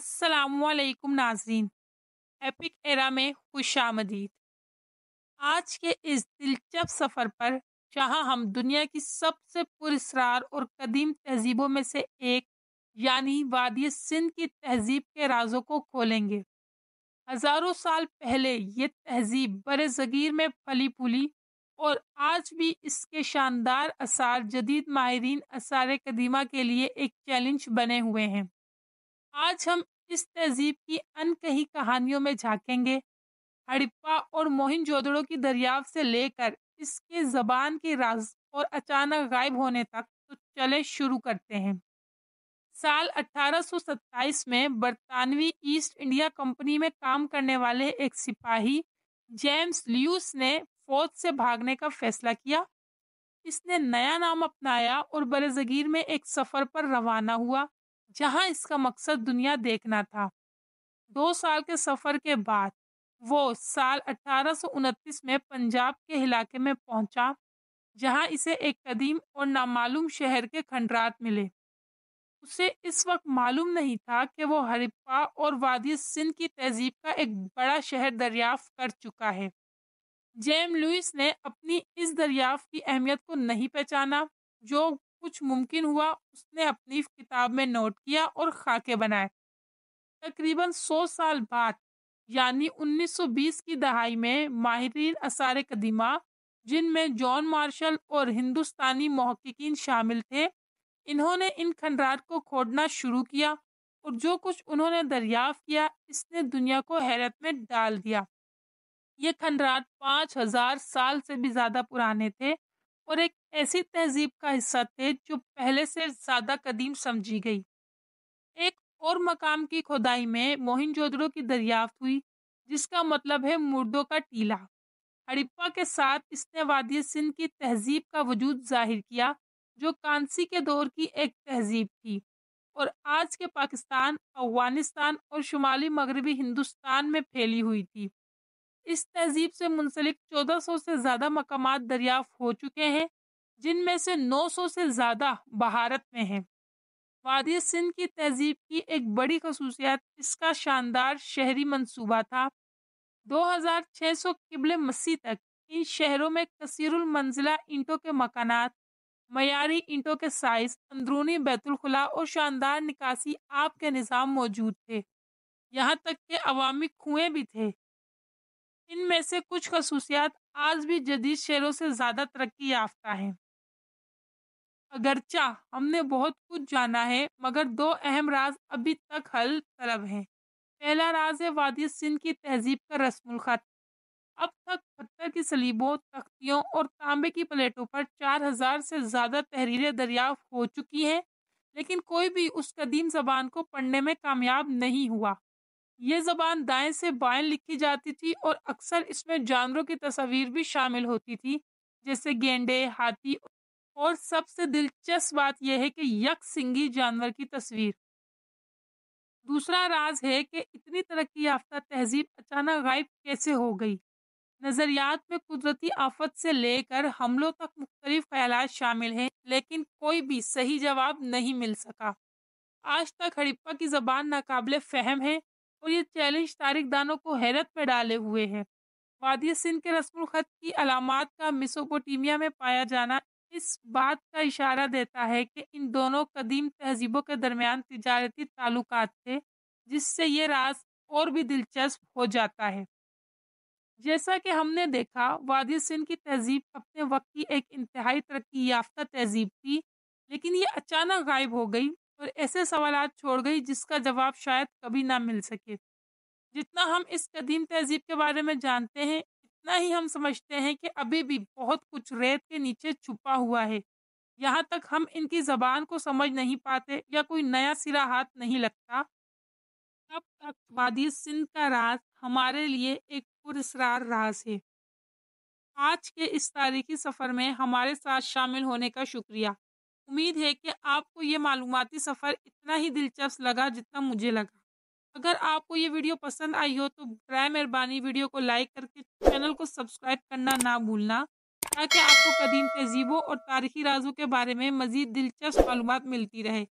असलकुम नाजरीन epic era में खुश आमदीद आज के इस दिलचस्प सफ़र पर जहां हम दुनिया की सबसे पुरसरार और कदीम तहजीबों में से एक यानी वादी सिंध की तहजीब के राजों को खोलेंगे हज़ारों साल पहले ये तहजीब बर ज़गीर में फली फूली और आज भी इसके शानदार आसार जदीद माहरीन आसार कदीमा के लिए एक चैलेंज बने हुए हैं आज हम इस तहजीब की अनकही कहानियों में झांकेंगे हड़प्पा और मोहिनजोदड़ो की दरियाव से लेकर इसके जबान के राज और अचानक गायब होने तक तो चले शुरू करते हैं साल 1827 में बरतानवी ईस्ट इंडिया कंपनी में काम करने वाले एक सिपाही जेम्स ल्यूस ने फौज से भागने का फैसला किया इसने नया नाम अपनाया और बरजगीर में एक सफर पर रवाना हुआ जहां इसका मकसद दुनिया देखना था दो साल के सफ़र के बाद वो साल अठारह में पंजाब के इलाके में पहुंचा जहां इसे एक कदीम और नामालूम शहर के खंडरात मिले उसे इस वक्त मालूम नहीं था कि वो हरिप्पा और वादी सिंध की तहजीब का एक बड़ा शहर दरियाफ्त कर चुका है जेम लुइस ने अपनी इस दरियाफ्त की अहमियत को नहीं पहचाना जो कुछ मुमकिन हुआ उसने अपनी किताब में नोट किया और खाके बनाए तकरीबन 100 साल बाद यानी 1920 की दहाई में माहरीन असार कदीमा जिनमें जॉन मार्शल और हिंदुस्तानी महक्कीन शामिल थे इन्होंने इन खंडरात को खोदना शुरू किया और जो कुछ उन्होंने दरियाफ़ किया इसने दुनिया को हैरत में डाल दिया ये खंडरात पाँच हजार साल से भी ज़्यादा पुराने थे और एक ऐसी तहजीब का हिस्सा थे जो पहले से ज़्यादा कदीम समझी गई एक और मकाम की खुदाई में मोहिनजोदड़ो की दरियाफ्त हुई जिसका मतलब है मुर्दों का टीला हड़िप्पा के साथ इसने वादी सिंध की तहजीब का वजूद जाहिर किया जो कांसी के दौर की एक तहजीब थी और आज के पाकिस्तान अफगानिस्तान और शुमाली मगरबी हिंदुस्तान में फैली हुई थी इस तहजीब से मुंसलिक 1400 से ज़्यादा मकाम दरियाफ्त हो चुके हैं जिनमें से 900 से ज़्यादा भारत में हैं वादी सिंध की तहजीब की एक बड़ी खसूसियात इसका शानदार शहरी मंसूबा था 2600 सौ किबल मसीह तक इन शहरों में कसीरुल मंजिला ईंटों के मकानात मयारी ईंटों के साइज अंदरूनी बैतुलखला और शानदार निकासी आप के निज़ाम मौजूद थे यहाँ तक के अवामी कुएँ भी थे इनमें से कुछ खसूसियात आज भी जदीद शहरों से ज़्यादा तरक्की याफ्ता हैं अगरचा हमने बहुत कुछ जाना है मगर दो अहम राज अभी तक हल तलब हैं पहला राज है वादी सिंध की तहजीब का रस्म ख़त अब तक पत्थर की सलीबों तख्तियों और तांबे की प्लेटों पर चार हज़ार से ज़्यादा तहरीरें दरियाफ्त हो चुकी हैं लेकिन कोई भी उस कदीम जबान को पढ़ने में कामयाब नहीं हुआ ये जबान दाएं से बाएं लिखी जाती थी और अक्सर इसमें जानवरों की तस्वीर भी शामिल होती थी जैसे गेंडे हाथी और सबसे दिलचस्प बात यह है कि यक सिंगी जानवर की तस्वीर दूसरा राज है कि इतनी तरक्की याफ्ता तहजीब अचानक गायब कैसे हो गई नज़रियात में कुदरती आफत से लेकर हमलों तक मुख्तलिफ ख्याल शामिल हैं लेकिन कोई भी सही जवाब नहीं मिल सका आज तक हड़प्पा की जबान नाकबले फहम है और ये चैलेंज दानों को हैरत में डाले हुए है वादिया सिंध के रस्म ख़त की अलामत का मिसोपोटीमिया में पाया जाना इस बात का इशारा देता है कि इन दोनों कदीम तहजीबों के दरमियान तजारती ताल्लुक थे जिससे ये राज और भी दिलचस्प हो जाता है जैसा कि हमने देखा वादी सिंध की तहजीब अपने वक्त की एक इंतहाई तरक्की याफ्ता तहजीब थी लेकिन ये अचानक गायब हो गई और ऐसे सवाल छोड़ गई जिसका जवाब शायद कभी ना मिल सके जितना हम इस कदीम तहजीब के बारे में जानते हैं इतना ही हम समझते हैं कि अभी भी बहुत कुछ रेत के नीचे छुपा हुआ है यहाँ तक हम इनकी जबान को समझ नहीं पाते या कोई नया सिरा हाथ नहीं लगता तब तक वादी सिंध का राज हमारे लिए एक पुरसरार राज है आज के इस तारीखी सफ़र में हमारे साथ शामिल होने का शुक्रिया उम्मीद है कि आपको ये मालूमती सफ़र इतना ही दिलचस्प लगा जितना मुझे लगा अगर आपको ये वीडियो पसंद आई हो तो ब्राय मेहरबानी वीडियो को लाइक करके चैनल को सब्सक्राइब करना ना भूलना ताकि आपको कदीम तहजीबों और तारीखी राजों के बारे में मज़ीद दिलचस्प मालूम मिलती रहे